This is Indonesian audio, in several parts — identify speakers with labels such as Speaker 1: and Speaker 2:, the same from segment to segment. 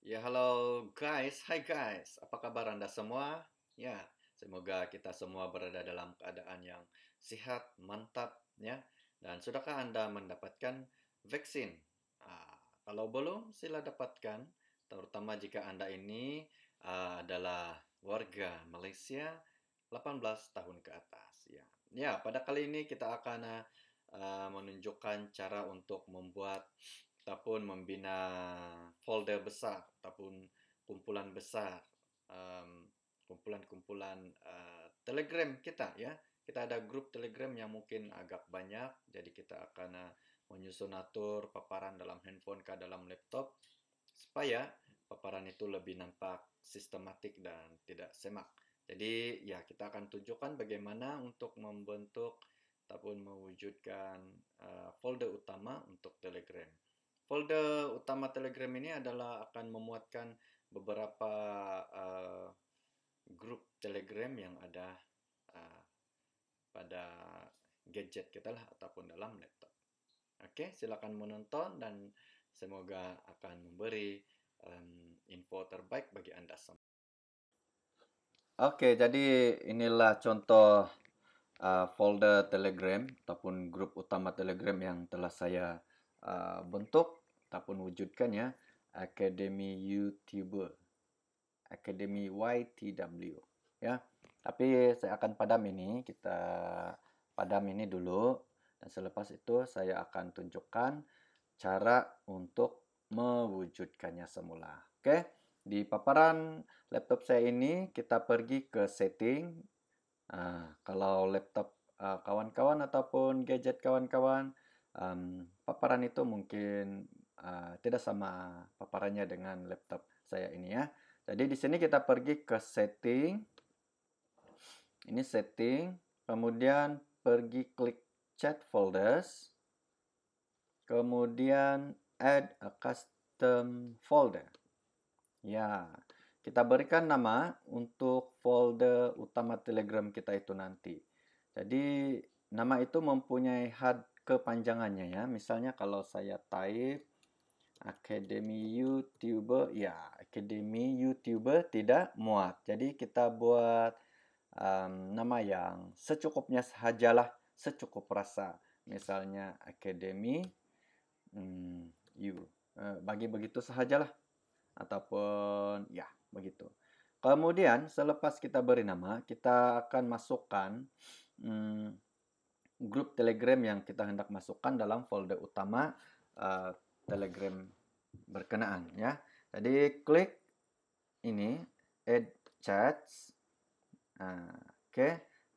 Speaker 1: Ya, halo guys. Hai guys. Apa kabar Anda semua? Ya, semoga kita semua berada dalam keadaan yang sehat, mantap ya. Dan sudahkah Anda mendapatkan vaksin? Nah, kalau belum, sila dapatkan terutama jika Anda ini uh, adalah warga Malaysia 18 tahun ke atas ya. Ya, pada kali ini kita akan uh, menunjukkan cara untuk membuat ataupun membina folder besar ataupun kumpulan besar kumpulan kumpulan-kumpulan uh, Telegram kita ya. Kita ada grup Telegram yang mungkin agak banyak, jadi kita akan uh, menyusun atur paparan dalam handphone ke dalam laptop supaya paparan itu lebih nampak sistematik dan tidak semak. Jadi ya kita akan tunjukkan bagaimana untuk membentuk ataupun mewujudkan uh, folder utama untuk Telegram. Folder utama Telegram ini adalah akan memuatkan beberapa uh, grup Telegram yang ada uh, pada gadget kita lah ataupun dalam laptop. Oke, okay, silakan menonton dan semoga akan memberi um, info terbaik bagi Anda semua. Oke, jadi inilah contoh uh, folder Telegram ataupun grup utama Telegram yang telah saya uh, bentuk ataupun wujudkan ya Akademi YouTuber Akademi YTW ya tapi saya akan padam ini kita padam ini dulu dan selepas itu saya akan tunjukkan cara untuk mewujudkannya semula oke di paparan laptop saya ini kita pergi ke setting Nah, kalau laptop ah, kawan-kawan uh, ataupun gadget kawan-kawan um, paparan itu mungkin Eh, tidak sama paparannya dengan laptop saya ini ya. Jadi di sini kita pergi ke setting. Ini setting, kemudian pergi klik chat folders. Kemudian add a custom folder. Ya, kita berikan nama untuk folder utama Telegram kita itu nanti. Jadi nama itu mempunyai had kepanjangannya ya. Misalnya kalau saya type Akademi YouTuber, ya Akademi YouTuber tidak muat. Jadi kita buat um, nama yang secukupnya sajalah, secukup rasa. Misalnya Akademi um, You, eh, bagi begitu sajalah. Ataupun ya begitu. Kemudian selepas kita beri nama, kita akan masukkan um, grup Telegram yang kita hendak masukkan dalam folder utama uh, Telegram berkenaan ya. Jadi klik ini add Chat, Nah, oke. Okay.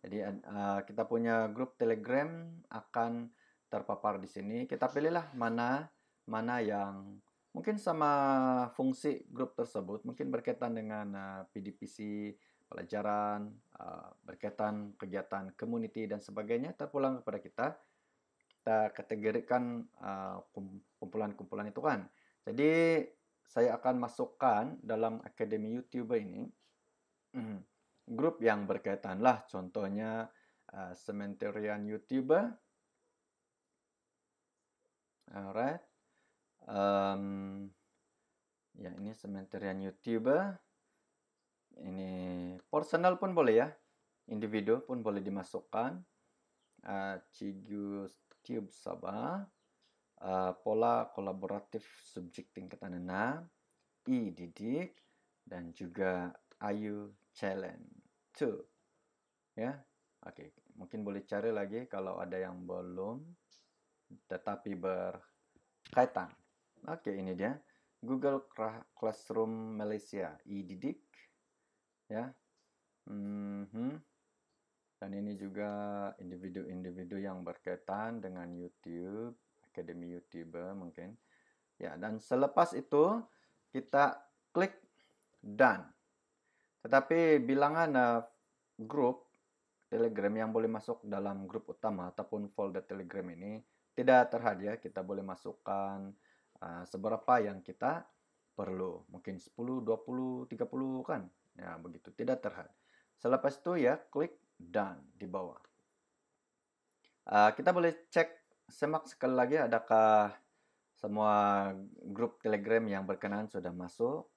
Speaker 1: Jadi uh, kita punya grup Telegram akan terpapar di sini. Kita pilihlah mana mana yang mungkin sama fungsi grup tersebut, mungkin berkaitan dengan uh, eh, PDPC, pelajaran, uh, berkaitan kegiatan community dan sebagainya terpulang kepada kita kita kategorikan eh, kumpulan-kumpulan itu kan. Jadi saya akan masukkan dalam akademi YouTuber ini hmm, grup yang berkaitan lah contohnya uh, sementerian YouTuber. Alright. Um, ya ini sementerian YouTuber. Ini personal pun boleh ya. Individu pun boleh dimasukkan. Uh, eh, Cigus tiub saba eh, pola kolaboratif subjek tingkatan 6 i didik dan juga ayu challenge 2 ya oke okay. mungkin boleh cari lagi kalau ada yang belum tetapi berkaitan oke okay, ini dia Google Classroom Malaysia i didik ya mm -hmm. Dan ini juga individu-individu yang berkaitan dengan YouTube, Akademi YouTuber mungkin. Ya, dan selepas itu kita klik done. Tetapi bilangan uh, grup Telegram yang boleh masuk dalam grup utama ataupun folder Telegram ini tidak ya kita boleh masukkan uh, seberapa yang kita perlu. Mungkin 10, 20, 30 kan. Ya, begitu. Tidak terhad. Selepas itu ya, klik dan di bawah. Uh, kita boleh cek semak sekali lagi adakah semua grup Telegram yang berkenan sudah masuk.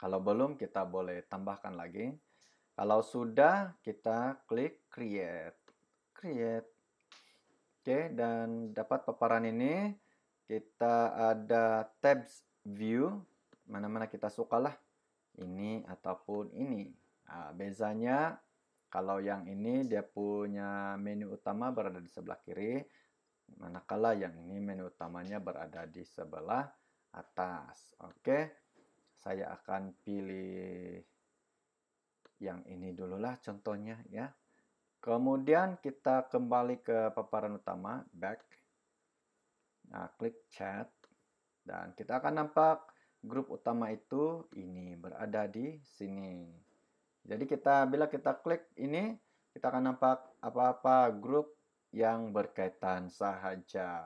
Speaker 1: Kalau belum kita boleh tambahkan lagi. Kalau sudah kita klik create. Create. Oke, dan dapat paparan ini kita ada tabs view mana-mana kita sukalah ini ataupun ini. Nah, bezanya kalau yang ini dia punya menu utama berada di sebelah kiri, manakala yang ini menu utamanya berada di sebelah atas. Oke, saya akan pilih yang ini dululah contohnya ya. Kemudian kita kembali ke paparan utama, back. Nah, klik chat. Dan kita akan nampak grup utama itu ini berada di sini. Jadi kita bila kita klik ini kita akan nampak apa-apa grup yang berkaitan sahaja,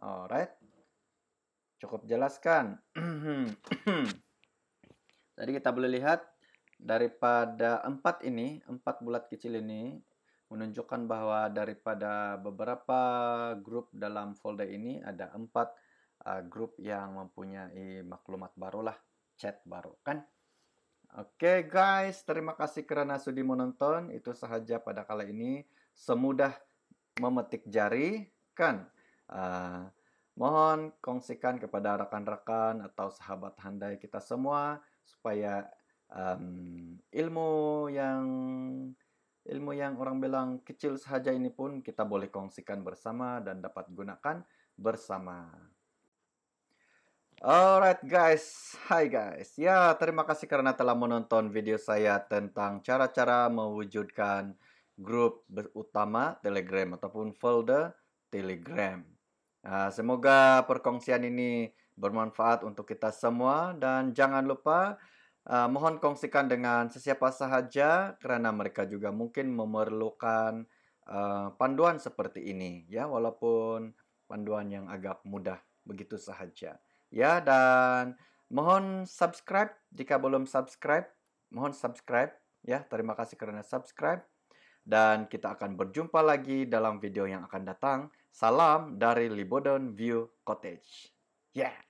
Speaker 1: Alright. Cukup jelaskan. Jadi kita boleh lihat daripada empat ini, empat bulat kecil ini menunjukkan bahwa daripada beberapa grup dalam folder ini ada empat uh, grup yang mempunyai maklumat barulah, chat baru kan. Oke okay, guys, terima kasih kerana sudi menonton. Itu sahaja pada kali ini. Semudah memetik jari, kan? Uh, mohon kongsikan kepada rekan-rekan atau sahabat handai kita semua supaya um, ilmu yang ilmu yang orang bilang kecil saja ini pun kita boleh kongsikan bersama dan dapat gunakan bersama. Alright guys, hi guys. Ya, terima kasih karena telah menonton video saya tentang cara-cara mewujudkan grup utama Telegram ataupun folder Telegram. Nah, semoga perkongsian ini bermanfaat untuk kita semua dan jangan lupa uh, mohon kongsikan dengan sesiapa sahaja karena mereka juga mungkin memerlukan uh, panduan seperti ini ya walaupun panduan yang agak mudah begitu sahaja ya dan mohon subscribe jika belum subscribe mohon subscribe ya terima kasih karena subscribe dan kita akan berjumpa lagi dalam video yang akan datang salam dari Libodon View Cottage yeah